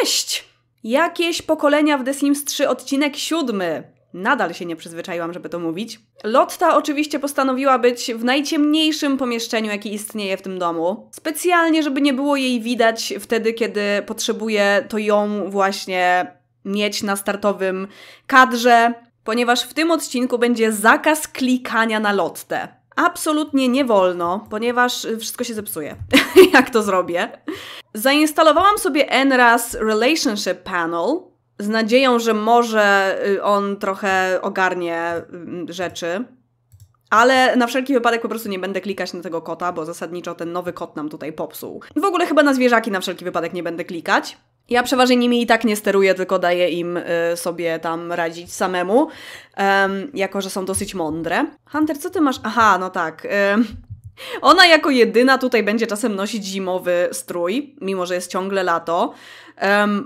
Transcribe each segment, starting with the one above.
Cześć! Jakieś pokolenia w The Sims 3 odcinek siódmy. Nadal się nie przyzwyczaiłam, żeby to mówić. Lotta oczywiście postanowiła być w najciemniejszym pomieszczeniu, jakie istnieje w tym domu. Specjalnie, żeby nie było jej widać wtedy, kiedy potrzebuje to ją właśnie mieć na startowym kadrze, ponieważ w tym odcinku będzie zakaz klikania na Lottę. Absolutnie nie wolno, ponieważ wszystko się zepsuje, jak to zrobię. Zainstalowałam sobie NRAS Relationship Panel z nadzieją, że może y, on trochę ogarnie y, rzeczy. Ale na wszelki wypadek po prostu nie będę klikać na tego kota, bo zasadniczo ten nowy kot nam tutaj popsuł. W ogóle chyba na zwierzaki na wszelki wypadek nie będę klikać. Ja przeważnie nimi i tak nie steruję, tylko daję im y, sobie tam radzić samemu, jako że są dosyć mądre. Hunter, co ty masz? Aha, no tak. Y ona jako jedyna tutaj będzie czasem nosić zimowy strój, mimo że jest ciągle lato,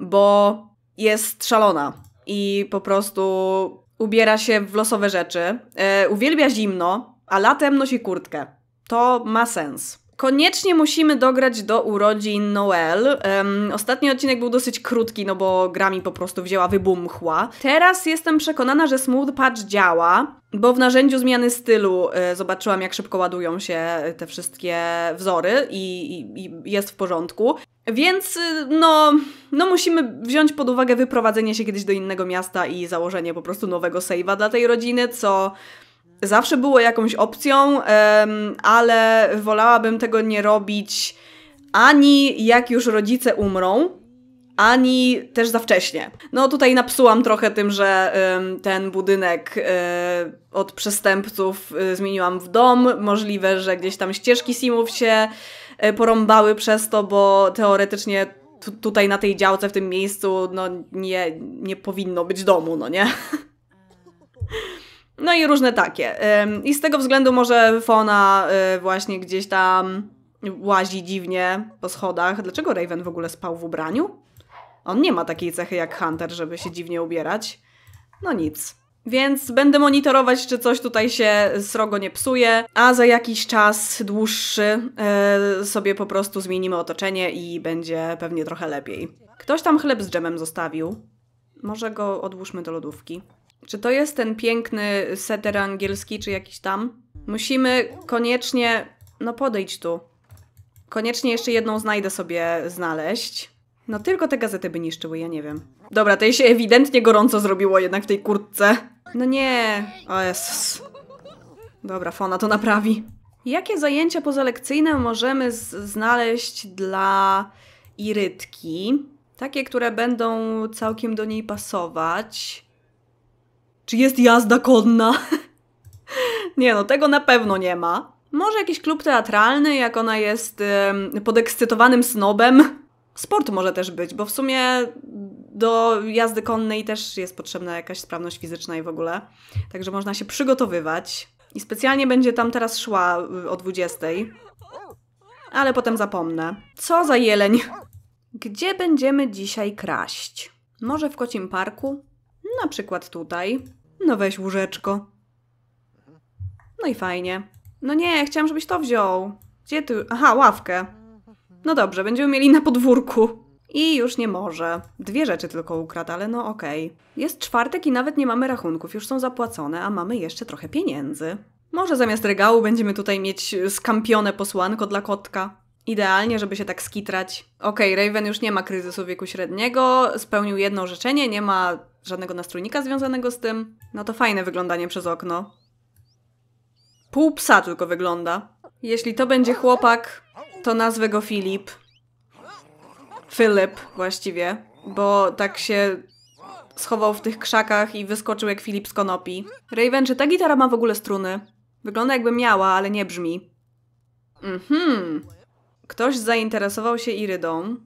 bo jest szalona i po prostu ubiera się w losowe rzeczy. E, uwielbia zimno, a latem nosi kurtkę. To ma sens. Koniecznie musimy dograć do urodzin Noel. Um, ostatni odcinek był dosyć krótki, no bo Grami po prostu wzięła wybumchła. Teraz jestem przekonana, że Smooth Patch działa, bo w narzędziu zmiany stylu y, zobaczyłam, jak szybko ładują się e, te wszystkie wzory i, i, i jest w porządku. Więc e, no, no musimy wziąć pod uwagę wyprowadzenie się kiedyś do innego miasta i założenie po prostu nowego save'a dla tej rodziny, co zawsze było jakąś opcją, ale wolałabym tego nie robić ani jak już rodzice umrą, ani też za wcześnie. No tutaj napsułam trochę tym, że ten budynek e, od przestępców e, zmieniłam w dom. Możliwe, że gdzieś tam ścieżki simów się e, porąbały przez to, bo teoretycznie tutaj na tej działce, w tym miejscu, no nie, nie powinno być domu, no nie? No i różne takie. I z tego względu może Fona y, właśnie gdzieś tam łazi dziwnie po schodach. Dlaczego Raven w ogóle spał w ubraniu? On nie ma takiej cechy jak Hunter, żeby się dziwnie ubierać. No nic. Więc będę monitorować, czy coś tutaj się srogo nie psuje, a za jakiś czas dłuższy yy, sobie po prostu zmienimy otoczenie i będzie pewnie trochę lepiej. Ktoś tam chleb z dżemem zostawił. Może go odłóżmy do lodówki. Czy to jest ten piękny seter angielski, czy jakiś tam? Musimy koniecznie. No podejdź tu. Koniecznie jeszcze jedną znajdę sobie znaleźć. No tylko te gazety by niszczyły, ja nie wiem. Dobra, tej się ewidentnie gorąco zrobiło jednak w tej kurtce. No nie. O Jezus. Dobra, Fona to naprawi. Jakie zajęcia pozalekcyjne możemy znaleźć dla Irytki? Takie, które będą całkiem do niej pasować. Czy jest jazda konna? nie no, tego na pewno nie ma. Może jakiś klub teatralny, jak ona jest yy, podekscytowanym snobem. Sport może też być, bo w sumie do jazdy konnej też jest potrzebna jakaś sprawność fizyczna i w ogóle. Także można się przygotowywać. I specjalnie będzie tam teraz szła y, o 20. Ale potem zapomnę. Co za jeleń! Gdzie będziemy dzisiaj kraść? Może w Kocim Parku? Na przykład tutaj. No weź łóżeczko. No i fajnie. No nie, chciałam, żebyś to wziął. Gdzie ty? Aha, ławkę. No dobrze, będziemy mieli na podwórku. I już nie może. Dwie rzeczy tylko ukradł, ale no okej. Okay. Jest czwartek i nawet nie mamy rachunków, już są zapłacone, a mamy jeszcze trochę pieniędzy. Może zamiast regału będziemy tutaj mieć skampione posłanko dla kotka idealnie, żeby się tak skitrać. Okej, okay, Raven już nie ma kryzysu wieku średniego, spełnił jedno życzenie, nie ma żadnego nastrójnika związanego z tym. No to fajne wyglądanie przez okno. Pół psa tylko wygląda. Jeśli to będzie chłopak, to nazwę go Filip. Filip właściwie, bo tak się schował w tych krzakach i wyskoczył jak Filip z konopi. Raven, czy ta gitara ma w ogóle struny? Wygląda jakby miała, ale nie brzmi. Mhm. Ktoś zainteresował się Irydą.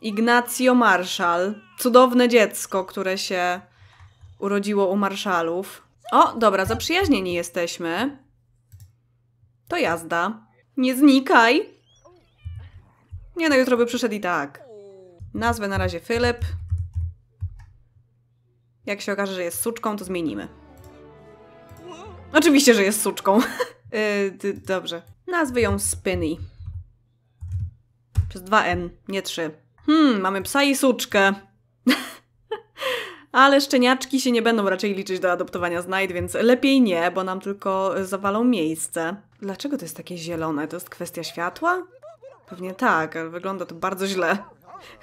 Ignacio Marszal. Cudowne dziecko, które się urodziło u Marszalów. O, dobra, zaprzyjaźnieni jesteśmy. To jazda. Nie znikaj! Nie no, jutro by przyszedł i tak. Nazwę na razie Filip. Jak się okaże, że jest suczką, to zmienimy. Oczywiście, że jest suczką. yy, dobrze. Nazwy ją Spinny. Przez 2N, nie 3. Hmm, mamy psa i suczkę. Ale szczeniaczki się nie będą raczej liczyć do adoptowania znajd, więc lepiej nie, bo nam tylko zawalą miejsce. Dlaczego to jest takie zielone? To jest kwestia światła? Pewnie tak, ale wygląda to bardzo źle.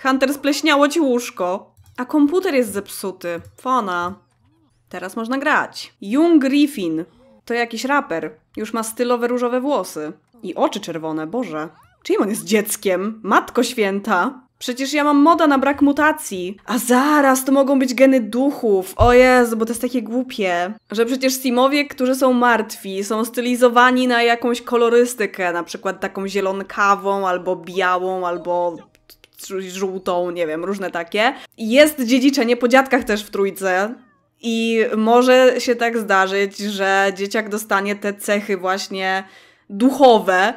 Hunter, spleśniało ci łóżko. A komputer jest zepsuty. Fona. Teraz można grać. Jung Griffin. To jakiś raper. Już ma stylowe różowe włosy. I oczy czerwone, Boże. Czyim on jest dzieckiem? Matko święta! Przecież ja mam moda na brak mutacji. A zaraz, to mogą być geny duchów. O Jezu, bo to jest takie głupie. Że przecież Simowie, którzy są martwi, są stylizowani na jakąś kolorystykę, na przykład taką zielonkawą, albo białą, albo żółtą, nie wiem, różne takie. Jest dziedziczenie po dziadkach też w trójce. I może się tak zdarzyć, że dzieciak dostanie te cechy właśnie duchowe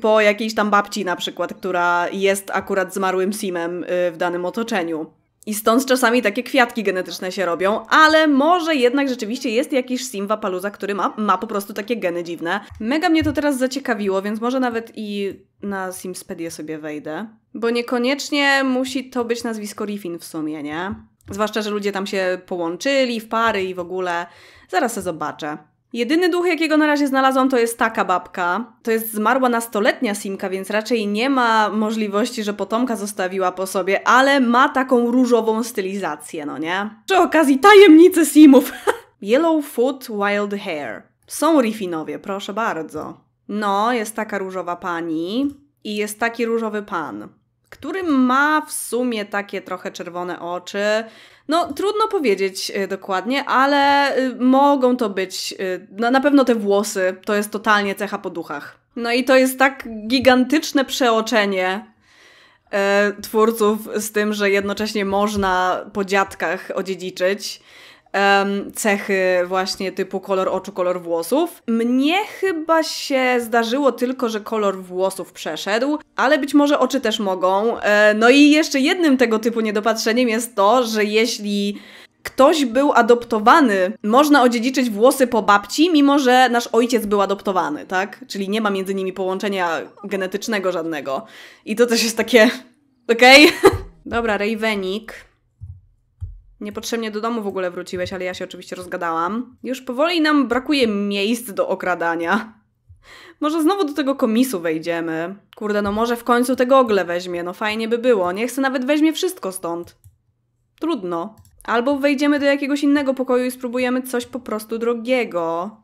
po jakiejś tam babci na przykład, która jest akurat zmarłym simem y, w danym otoczeniu. I stąd czasami takie kwiatki genetyczne się robią, ale może jednak rzeczywiście jest jakiś sim wapaluza, który ma, ma po prostu takie geny dziwne. Mega mnie to teraz zaciekawiło, więc może nawet i na Simspedię sobie wejdę. Bo niekoniecznie musi to być nazwisko Riffin w sumie, nie? Zwłaszcza, że ludzie tam się połączyli w pary i w ogóle. Zaraz se zobaczę. Jedyny duch, jakiego na razie znalazłam, to jest taka babka. To jest zmarła nastoletnia Simka, więc raczej nie ma możliwości, że potomka zostawiła po sobie, ale ma taką różową stylizację, no nie? Przy okazji tajemnice Simów. Yellowfoot Wild Hair. Są Riffinowie, proszę bardzo. No, jest taka różowa pani i jest taki różowy pan który ma w sumie takie trochę czerwone oczy. No, trudno powiedzieć y, dokładnie, ale y, mogą to być. Y, no, na pewno te włosy to jest totalnie cecha po duchach. No i to jest tak gigantyczne przeoczenie e, twórców z tym, że jednocześnie można po dziadkach odziedziczyć um, cechy właśnie typu kolor oczu, kolor włosów. Mnie chyba się zdarzyło tylko, że kolor włosów przeszedł, ale być może oczy też mogą. E, no i jeszcze jednym tego typu niedopatrzeniem jest to, że jeśli ktoś był adoptowany, można odziedziczyć włosy po babci, mimo że nasz ojciec był adoptowany, tak? Czyli nie ma między nimi połączenia genetycznego żadnego. I to też jest takie. Okej? Okay? Dobra, Ravenik Niepotrzebnie do domu w ogóle wróciłeś, ale ja się oczywiście rozgadałam. Już powoli nam brakuje miejsc do okradania. Może znowu do tego komisu wejdziemy. Kurde, no może w końcu tego ogle weźmie, no fajnie by było. Nie chcę nawet weźmie wszystko stąd. Trudno. Albo wejdziemy do jakiegoś innego pokoju i spróbujemy coś po prostu drogiego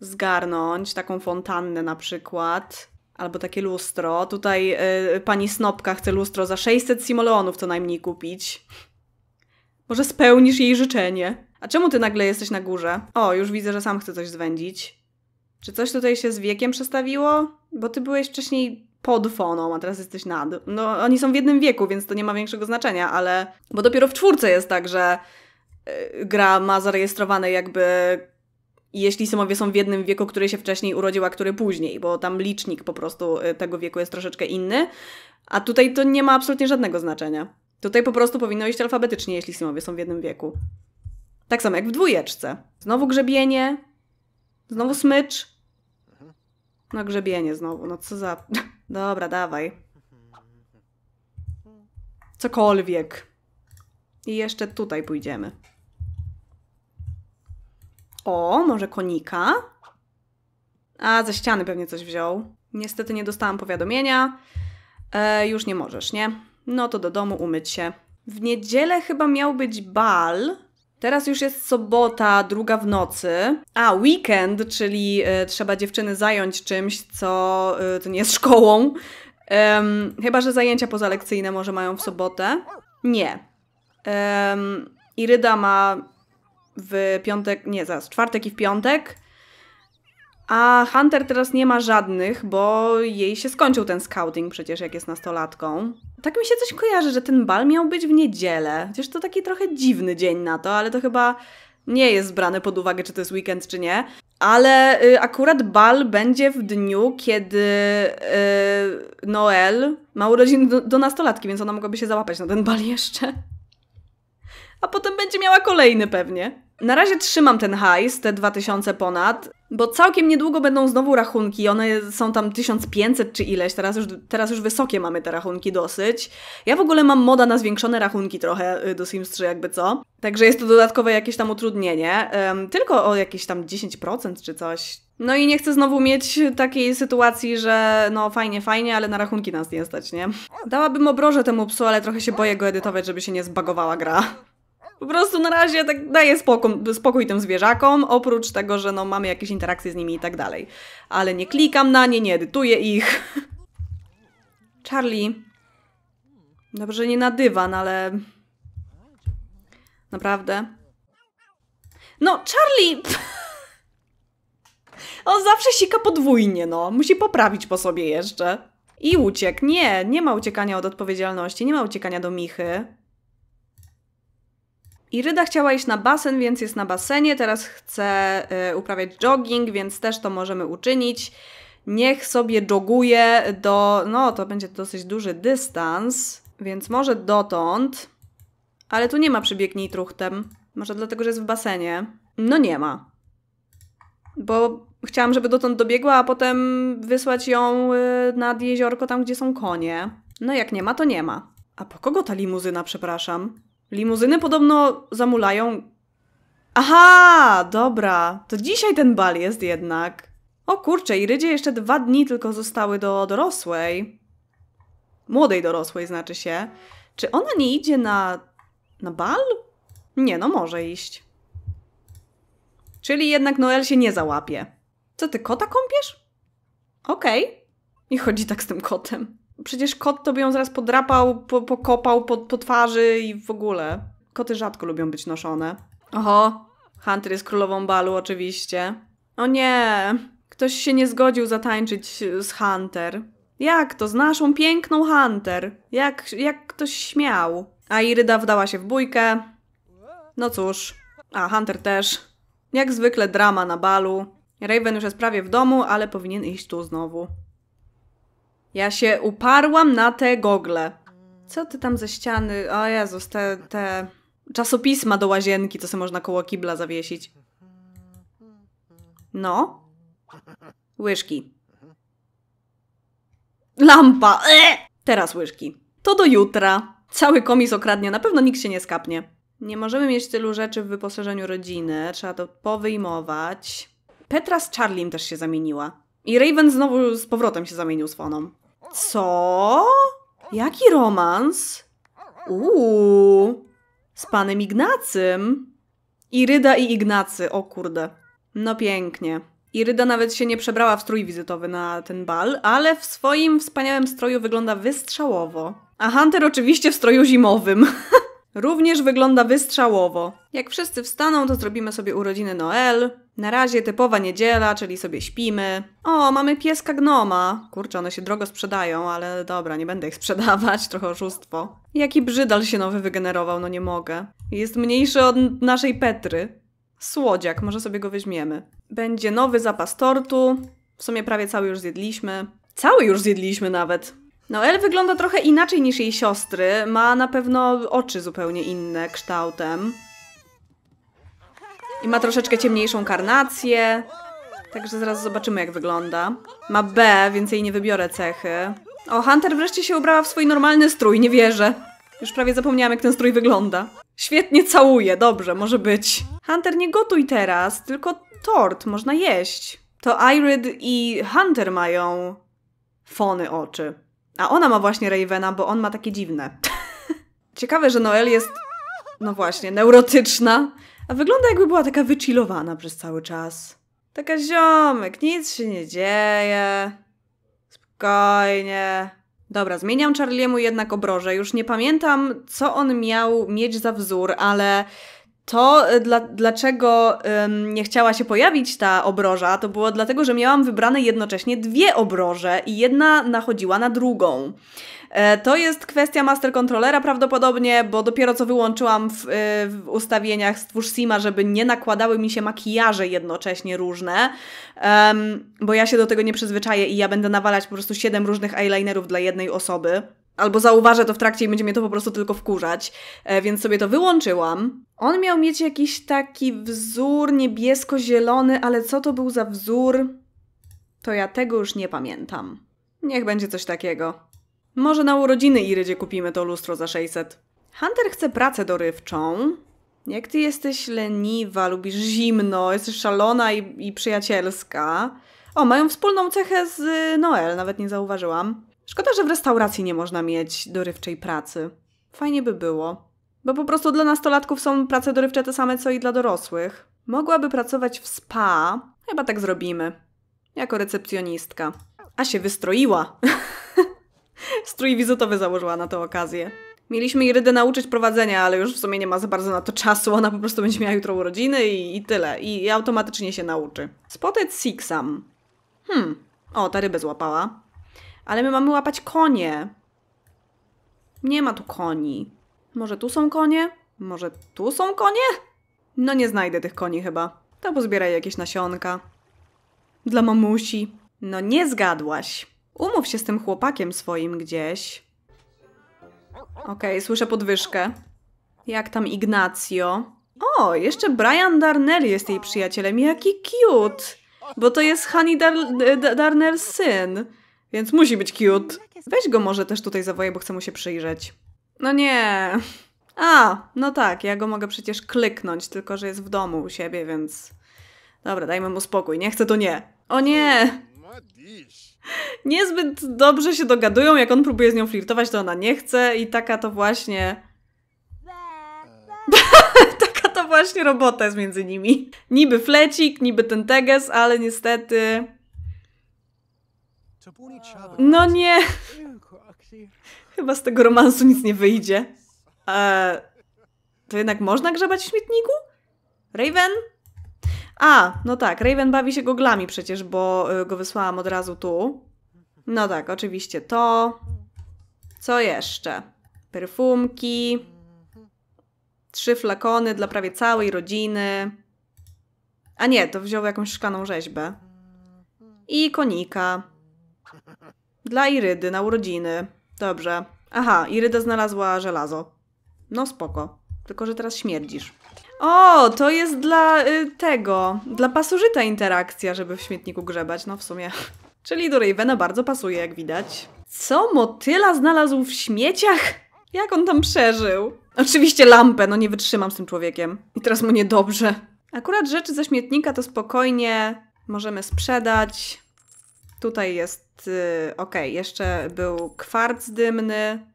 zgarnąć, taką fontannę na przykład, albo takie lustro. Tutaj yy, pani Snopka chce lustro za 600 simoleonów co najmniej kupić. Może spełnisz jej życzenie. A czemu ty nagle jesteś na górze? O, już widzę, że sam chce coś zwędzić. Czy coś tutaj się z wiekiem przestawiło? Bo ty byłeś wcześniej pod foną, a teraz jesteś nad. No, oni są w jednym wieku, więc to nie ma większego znaczenia, ale... Bo dopiero w czwórce jest tak, że y, gra ma zarejestrowane jakby jeśli Symowie są w jednym wieku, który się wcześniej urodził, a który później, bo tam licznik po prostu y, tego wieku jest troszeczkę inny, a tutaj to nie ma absolutnie żadnego znaczenia. Tutaj po prostu powinno iść alfabetycznie, jeśli synowie są w jednym wieku. Tak samo jak w dwójeczce. Znowu grzebienie, znowu smycz. No grzebienie znowu, no co za... Dobra, dawaj. Cokolwiek. I jeszcze tutaj pójdziemy. O, może konika? A, ze ściany pewnie coś wziął. Niestety nie dostałam powiadomienia. E, już nie możesz, nie? no to do domu umyć się. W niedzielę chyba miał być bal. Teraz już jest sobota, druga w nocy. A, weekend, czyli y, trzeba dziewczyny zająć czymś, co, y, nie jest szkołą. chyba, że zajęcia pozalekcyjne może mają w sobotę. Nie. Iryda ma w piątek, nie, zaraz, czwartek i w piątek. A Hunter teraz nie ma żadnych, bo jej się skończył ten scouting przecież, jak jest nastolatką. Tak mi się coś kojarzy, że ten bal miał być w niedzielę. Chociaż to taki trochę dziwny dzień na to, ale to chyba nie jest brane pod uwagę, czy to jest weekend, czy nie. Ale y, akurat bal będzie w dniu, kiedy y, Noel ma urodziny do, do nastolatki, więc ona mogłaby się załapać na ten bal jeszcze. A potem będzie miała kolejny pewnie. Na razie trzymam ten hajs, te 2000 ponad, bo całkiem niedługo będą znowu rachunki. One są tam 1500 czy ileś, teraz już, teraz już wysokie mamy te rachunki dosyć. Ja w ogóle mam moda na zwiększone rachunki trochę y, do Sims 3, jakby co. Także jest to dodatkowe jakieś tam utrudnienie, um, tylko o jakieś tam 10% czy coś. No i nie chcę znowu mieć takiej sytuacji, że no fajnie, fajnie, ale na rachunki nas nie stać, nie? Dałabym obroże temu psu, ale trochę się boję go edytować, żeby się nie zbagowała gra. Po prostu na razie tak daję spokój, spokój tym zwierzakom, oprócz tego, że no mamy jakieś interakcje z nimi i tak dalej. Ale nie klikam na nie, nie edytuję ich. Charlie. Dobrze, nie na dywan, ale... Naprawdę. No, Charlie! On zawsze sika podwójnie, no. Musi poprawić po sobie jeszcze. I uciekł. Nie, nie ma uciekania od odpowiedzialności, nie ma uciekania do Michy. I Ryda chciała iść na basen, więc jest na basenie. Teraz chce y, uprawiać jogging, więc też to możemy uczynić. Niech sobie joguje do. No, to będzie dosyć duży dystans, więc może dotąd. Ale tu nie ma przybiegnij truchtem. Może dlatego, że jest w basenie. No nie ma. Bo chciałam, żeby dotąd dobiegła, a potem wysłać ją y, nad jeziorko, tam gdzie są konie. No jak nie ma, to nie ma. A po kogo ta limuzyna, przepraszam? Limuzyny podobno zamulają. Aha, dobra. To dzisiaj ten bal jest jednak. O kurczę, rydzie jeszcze dwa dni tylko zostały do dorosłej. Młodej dorosłej znaczy się. Czy ona nie idzie na... na bal? Nie, no może iść. Czyli jednak Noel się nie załapie. Co, ty kota kąpiesz? Okej. Okay. I chodzi tak z tym kotem przecież kot to by ją zaraz podrapał, po, pokopał po, po twarzy i w ogóle. Koty rzadko lubią być noszone. Oho, Hunter jest królową balu oczywiście. O nie, ktoś się nie zgodził zatańczyć z Hunter. Jak to? Z naszą piękną Hunter. Jak, jak ktoś śmiał. A Iryda wdała się w bójkę. No cóż. A Hunter też. Jak zwykle drama na balu. Raven już jest prawie w domu, ale powinien iść tu znowu. Ja się uparłam na te gogle. Co ty tam ze ściany? O Jezus, te, te czasopisma do łazienki, co sobie można koło kibla zawiesić. No. Łyżki. Lampa! Eee! Teraz łyżki. To do jutra. Cały komis okradnie, na pewno nikt się nie skapnie. Nie możemy mieć tylu rzeczy w wyposażeniu rodziny, trzeba to powyjmować. Petra z Charliem też się zamieniła. I Raven znowu z powrotem się zamienił z Foną. Co? Jaki romans? Uuu, z panem Ignacym. Iryda i Ignacy, o kurde. No pięknie. Iryda nawet się nie przebrała w strój wizytowy na ten bal, ale w swoim wspaniałym stroju wygląda wystrzałowo. A Hunter oczywiście w stroju zimowym. Również wygląda wystrzałowo. Jak wszyscy wstaną, to zrobimy sobie urodziny Noel. Na razie typowa niedziela, czyli sobie śpimy. O, mamy pieska gnoma. Kurczę, one się drogo sprzedają, ale dobra, nie będę ich sprzedawać, trochę oszustwo. Jaki brzydal się nowy wygenerował, no nie mogę. Jest mniejszy od naszej Petry. Słodziak, może sobie go weźmiemy. Będzie nowy zapas tortu. W sumie prawie cały już zjedliśmy. Cały już zjedliśmy nawet. No, El wygląda trochę inaczej niż jej siostry. Ma na pewno oczy zupełnie inne kształtem. I ma troszeczkę ciemniejszą karnację. Także zaraz zobaczymy, jak wygląda. Ma B, więc jej nie wybiorę cechy. O, Hunter wreszcie się ubrała w swój normalny strój, nie wierzę. Już prawie zapomniałam, jak ten strój wygląda. Świetnie całuje, dobrze, może być. Hunter, nie gotuj teraz, tylko tort, można jeść. To Irid i Hunter mają fony oczy. A ona ma właśnie Ravena, bo on ma takie dziwne. Ciekawe, że Noel jest, no właśnie, neurotyczna, a wygląda jakby była taka wychillowana przez cały czas. Taka ziomek, nic się nie dzieje. Spokojnie. Dobra, zmieniam Charliemu jednak obroże. Już nie pamiętam, co on miał mieć za wzór, ale to, y, dla, dlaczego ym, nie chciała się pojawić ta obroża, to było dlatego, że miałam wybrane jednocześnie dwie obroże i jedna nachodziła na drugą. E, to jest kwestia master controllera prawdopodobnie, bo dopiero co wyłączyłam w, y, w ustawieniach stwórz Sima, żeby nie nakładały mi się makijaże jednocześnie różne, ym, bo ja się do tego nie przyzwyczaję i ja będę nawalać po prostu siedem różnych eyelinerów dla jednej osoby albo zauważę to w trakcie i będzie mnie to po prostu tylko wkurzać, e, więc sobie to wyłączyłam. On miał mieć jakiś taki wzór niebiesko-zielony, ale co to był za wzór? To ja tego już nie pamiętam. Niech będzie coś takiego. Może na urodziny Irydzie kupimy to lustro za 600. Hunter chce pracę dorywczą. Jak ty jesteś leniwa, lubisz zimno, jesteś szalona i, i przyjacielska. O, mają wspólną cechę z y, Noel, nawet nie zauważyłam. Szkoda, że w restauracji nie można mieć dorywczej pracy. Fajnie by było. Bo po prostu dla nastolatków są prace dorywcze te same co i dla dorosłych. Mogłaby pracować w spa, chyba tak zrobimy. Jako recepcjonistka. A się wystroiła! Strój wizytowy założyła na tę okazję. Mieliśmy Irydę nauczyć prowadzenia, ale już w sumie nie ma za bardzo na to czasu. Ona po prostu będzie miała jutro urodziny i, i tyle. I, I automatycznie się nauczy. Spotted Sixam. Hmm. O, ta rybę złapała. Ale my mamy łapać konie. Nie ma tu koni. Może tu są konie? Może tu są konie? No nie znajdę tych koni chyba. To pozbieraj jakieś nasionka. Dla mamusi. No nie zgadłaś. Umów się z tym chłopakiem swoim gdzieś. Okej, okay, słyszę podwyżkę. Jak tam Ignacio? O, jeszcze Brian Darnell jest jej przyjacielem. Jaki cute! Bo to jest Honey Dar Darnell syn. Więc musi być cute. Weź go może też tutaj zawoję, bo chcę mu się przyjrzeć. No nie. A, no tak, ja go mogę przecież kliknąć, tylko że jest w domu u siebie, więc... Dobra, dajmy mu spokój. Nie chcę, to nie. O nie! Niezbyt dobrze się dogadują, jak on próbuje z nią flirtować, to ona nie chce i taka to właśnie... taka to właśnie robota jest między nimi. Niby flecik, niby ten teges, ale niestety no nie! Chyba z tego romansu nic nie wyjdzie. Eee, to jednak można grzebać w śmietniku? Raven? A, no tak, Raven bawi się goglami przecież, bo e, go wysłałam od razu tu. No tak, oczywiście to. Co jeszcze? Perfumki. Trzy flakony dla prawie całej rodziny. A nie, to wziął jakąś szklaną rzeźbę. I konika. Dla Irydy na urodziny. Dobrze. Aha, Iryda znalazła żelazo. No spoko. Tylko, że teraz śmierdzisz. O, to jest dla y, tego, dla pasożyta interakcja, żeby w śmietniku grzebać, no w sumie. Czyli do Ravena bardzo pasuje, jak widać. Co motyla znalazł w śmieciach? Jak on tam przeżył? Oczywiście lampę, no nie wytrzymam z tym człowiekiem. I teraz mu niedobrze. Akurat rzeczy ze śmietnika to spokojnie możemy sprzedać. Tutaj jest Y, okej, okay, jeszcze był kwarc dymny,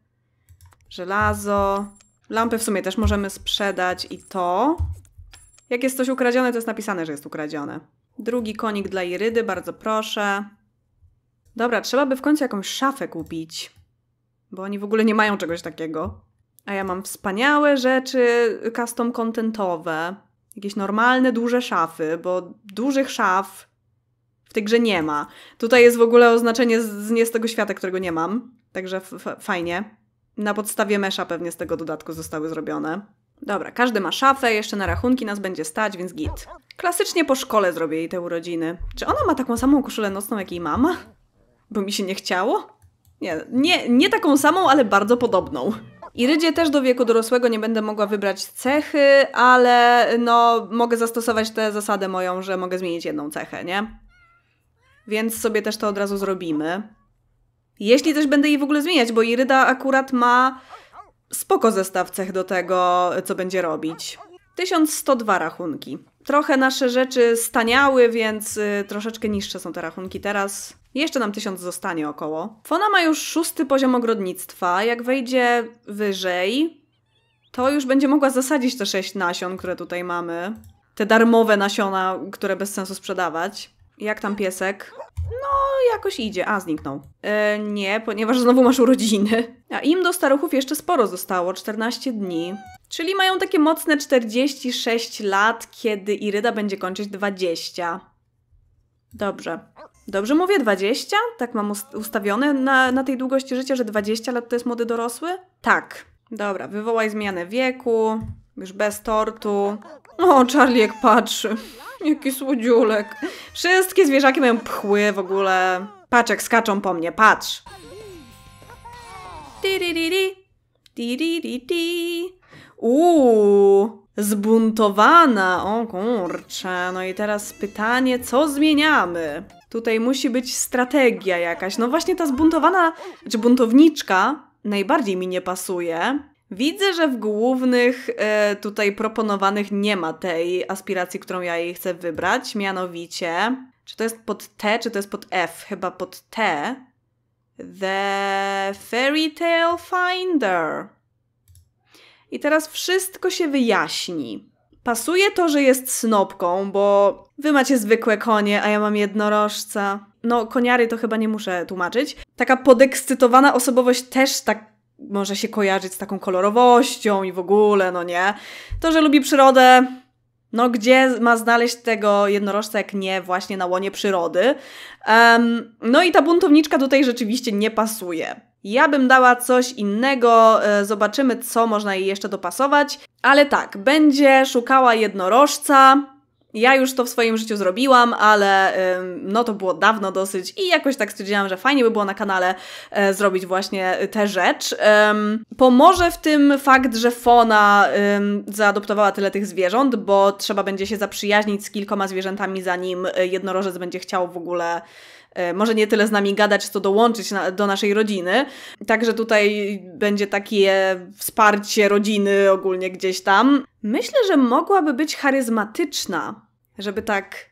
żelazo. Lampy w sumie też możemy sprzedać i to. Jak jest coś ukradzione, to jest napisane, że jest ukradzione. Drugi konik dla Irydy, bardzo proszę. Dobra, trzeba by w końcu jakąś szafę kupić. Bo oni w ogóle nie mają czegoś takiego. A ja mam wspaniałe rzeczy custom contentowe. Jakieś normalne, duże szafy, bo dużych szaf w tej grze nie ma. Tutaj jest w ogóle oznaczenie z, z nie z tego świata, którego nie mam. Także fajnie. Na podstawie mesza pewnie z tego dodatku zostały zrobione. Dobra, każdy ma szafę, jeszcze na rachunki nas będzie stać, więc git. Klasycznie po szkole zrobię jej te urodziny. Czy ona ma taką samą koszulę nocną jak jej mama? Bo mi się nie chciało? Nie, nie, nie taką samą, ale bardzo podobną. Irydzie też do wieku dorosłego nie będę mogła wybrać cechy, ale no mogę zastosować tę zasadę moją, że mogę zmienić jedną cechę, nie? więc sobie też to od razu zrobimy. Jeśli coś będę jej w ogóle zmieniać, bo Iryda akurat ma spoko zestaw cech do tego, co będzie robić. 1102 rachunki. Trochę nasze rzeczy staniały, więc y, troszeczkę niższe są te rachunki teraz. Jeszcze nam 1000 zostanie około. Fona ma już szósty poziom ogrodnictwa. Jak wejdzie wyżej, to już będzie mogła zasadzić te sześć nasion, które tutaj mamy. Te darmowe nasiona, które bez sensu sprzedawać. Jak tam piesek? No, jakoś idzie. A, zniknął. E, nie, ponieważ znowu masz urodziny. A im do staruchów jeszcze sporo zostało, 14 dni. Czyli mają takie mocne 46 lat, kiedy Iryda będzie kończyć 20. Dobrze. Dobrze mówię? 20? Tak mam ustawione na, na tej długości życia, że 20 lat to jest młody dorosły? Tak. Dobra, wywołaj zmianę wieku. Już bez tortu. O, Charlie jak patrzy. Jaki słodziulek. Wszystkie zwierzaki mają pchły w ogóle. Paczek skaczą po mnie, patrz. Uuu, zbuntowana. O kurczę, no i teraz pytanie, co zmieniamy? Tutaj musi być strategia jakaś. No właśnie ta zbuntowana, czy buntowniczka najbardziej mi nie pasuje. Widzę, że w głównych y, tutaj proponowanych nie ma tej aspiracji, którą ja jej chcę wybrać, mianowicie czy to jest pod T, czy to jest pod F? Chyba pod T. The Fairy Tale Finder. I teraz wszystko się wyjaśni. Pasuje to, że jest snopką, bo wy macie zwykłe konie, a ja mam jednorożca. No, koniary to chyba nie muszę tłumaczyć. Taka podekscytowana osobowość też tak może się kojarzyć z taką kolorowością i w ogóle, no nie. To, że lubi przyrodę, no gdzie ma znaleźć tego jednorożca, jak nie właśnie na łonie przyrody? Um, no i ta buntowniczka tutaj rzeczywiście nie pasuje. Ja bym dała coś innego, e, zobaczymy co można jej jeszcze dopasować, ale tak, będzie szukała jednorożca, ja już to w swoim życiu zrobiłam, ale no to było dawno dosyć i jakoś tak stwierdziłam, że fajnie by było na kanale e, zrobić właśnie e, tę rzecz. Pomoże w tym fakt, że Fona zaadoptowała tyle tych zwierząt, bo trzeba będzie się zaprzyjaźnić z kilkoma zwierzętami, zanim e, jednorożec będzie chciał w ogóle E, może nie tyle z nami gadać, co dołączyć na, do naszej rodziny. Także tutaj będzie takie wsparcie rodziny ogólnie gdzieś tam. Myślę, że mogłaby być charyzmatyczna, żeby tak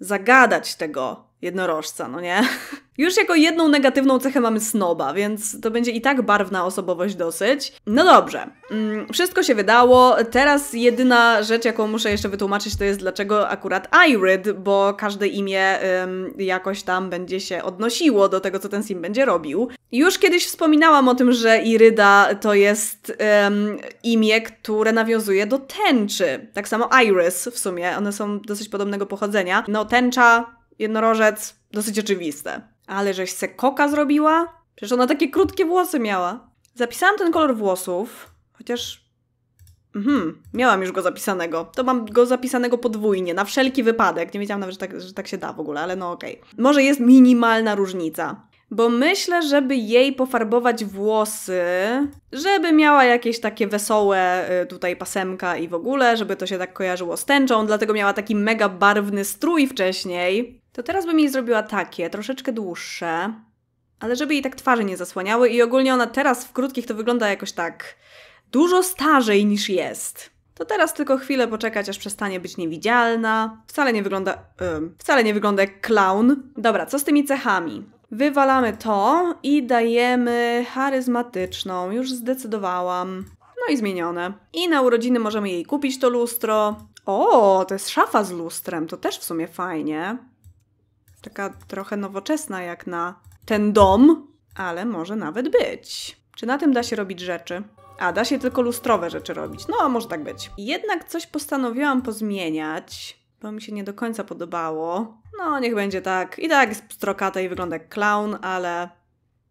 zagadać tego jednorożca, no nie? Już jako jedną negatywną cechę mamy snoba, więc to będzie i tak barwna osobowość dosyć. No dobrze, mm, wszystko się wydało. Teraz jedyna rzecz, jaką muszę jeszcze wytłumaczyć, to jest dlaczego akurat Irid, bo każde imię ym, jakoś tam będzie się odnosiło do tego, co ten sim będzie robił. Już kiedyś wspominałam o tym, że Iryda to jest ym, imię, które nawiązuje do tęczy. Tak samo Iris w sumie, one są dosyć podobnego pochodzenia. No tęcza jednorożec dosyć oczywiste. Ale żeś se koka zrobiła? Przecież ona takie krótkie włosy miała. Zapisałam ten kolor włosów, chociaż... Mhm, miałam już go zapisanego. To mam go zapisanego podwójnie, na wszelki wypadek. Nie wiedziałam nawet, że tak, że tak się da w ogóle, ale no okej. Okay. Może jest minimalna różnica. Bo myślę, żeby jej pofarbować włosy, żeby miała jakieś takie wesołe y, tutaj pasemka i w ogóle, żeby to się tak kojarzyło z tęczą, dlatego miała taki mega barwny strój wcześniej to teraz bym jej zrobiła takie, troszeczkę dłuższe, ale żeby jej tak twarze nie zasłaniały i ogólnie ona teraz w krótkich to wygląda jakoś tak dużo starzej niż jest. To teraz tylko chwilę poczekać, aż przestanie być niewidzialna. Wcale nie wygląda, yy, wcale nie wygląda jak clown. Dobra, co z tymi cechami? Wywalamy to i dajemy charyzmatyczną. Już zdecydowałam. No i zmienione. I na urodziny możemy jej kupić to lustro. O, to jest szafa z lustrem, to też w sumie fajnie. Taka trochę nowoczesna jak na ten dom, ale może nawet być. Czy na tym da się robić rzeczy? A, da się tylko lustrowe rzeczy robić. No, może tak być. Jednak coś postanowiłam pozmieniać, bo mi się nie do końca podobało. No, niech będzie tak. I tak jest strokata i wygląda jak clown, ale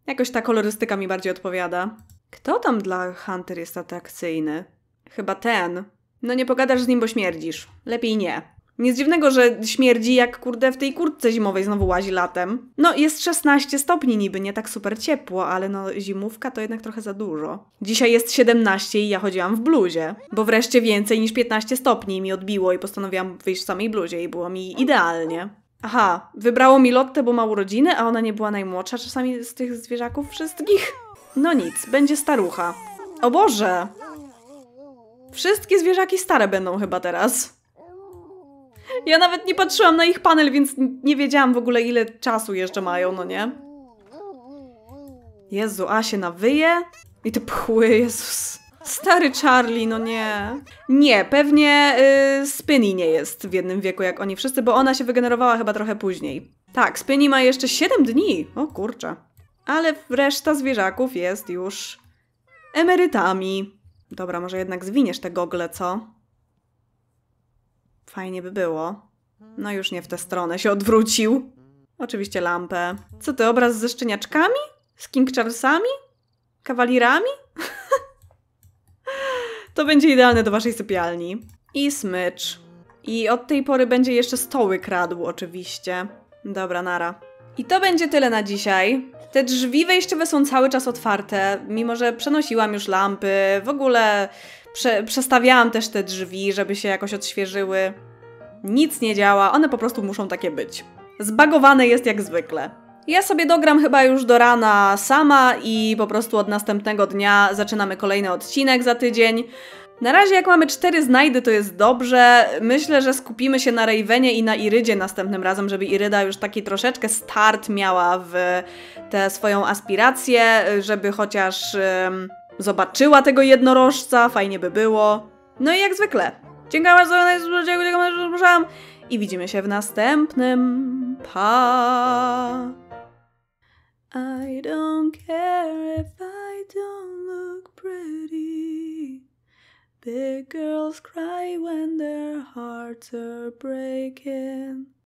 jakoś ta kolorystyka mi bardziej odpowiada. Kto tam dla Hunter jest atrakcyjny? Chyba ten. No nie pogadasz z nim, bo śmierdzisz. Lepiej nie. Nic dziwnego, że śmierdzi jak kurde w tej kurtce zimowej znowu łazi latem. No jest 16 stopni niby, nie tak super ciepło, ale no zimówka to jednak trochę za dużo. Dzisiaj jest 17 i ja chodziłam w bluzie, bo wreszcie więcej niż 15 stopni mi odbiło i postanowiłam wyjść w samej bluzie i było mi idealnie. Aha, wybrało mi lotte, bo ma urodziny, a ona nie była najmłodsza czasami z tych zwierzaków wszystkich. No nic, będzie starucha. O Boże! Wszystkie zwierzaki stare będą chyba teraz. Ja nawet nie patrzyłam na ich panel, więc nie wiedziałam w ogóle ile czasu jeszcze mają, no nie? Jezu, a się nawyje? I te pchły, Jezus. Stary Charlie, no nie. Nie, pewnie y, Spinny nie jest w jednym wieku jak oni wszyscy, bo ona się wygenerowała chyba trochę później. Tak, Spinny ma jeszcze 7 dni. O kurczę. Ale reszta zwierzaków jest już emerytami. Dobra, może jednak zwiniesz te gogle, co? Fajnie by było. No już nie w tę stronę, się hmm. odwrócił. Oczywiście lampę. Co ty, obraz ze szczeniaczkami? Z King Charlesami? Kawalirami? to będzie idealne do waszej sypialni. I smycz. I od tej pory będzie jeszcze stoły kradł, oczywiście. Dobra, nara. I to będzie tyle na dzisiaj. Te drzwi wejściowe są cały czas otwarte, mimo że przenosiłam już lampy, w ogóle Prze przestawiałam też te drzwi, żeby się jakoś odświeżyły. Nic nie działa, one po prostu muszą takie być. Zbagowane jest jak zwykle. Ja sobie dogram chyba już do rana sama i po prostu od następnego dnia zaczynamy kolejny odcinek za tydzień. Na razie jak mamy cztery znajdy, to jest dobrze. Myślę, że skupimy się na Ravenie i na Irydzie następnym razem, żeby Iryda już taki troszeczkę start miała w tę swoją aspirację, żeby chociaż zobaczyła tego jednorożca, fajnie by było. No i jak zwykle, dziękuję za i widzimy się w następnym. Pa! I don't care if I don't look pretty. Big girls cry when their hearts are breaking.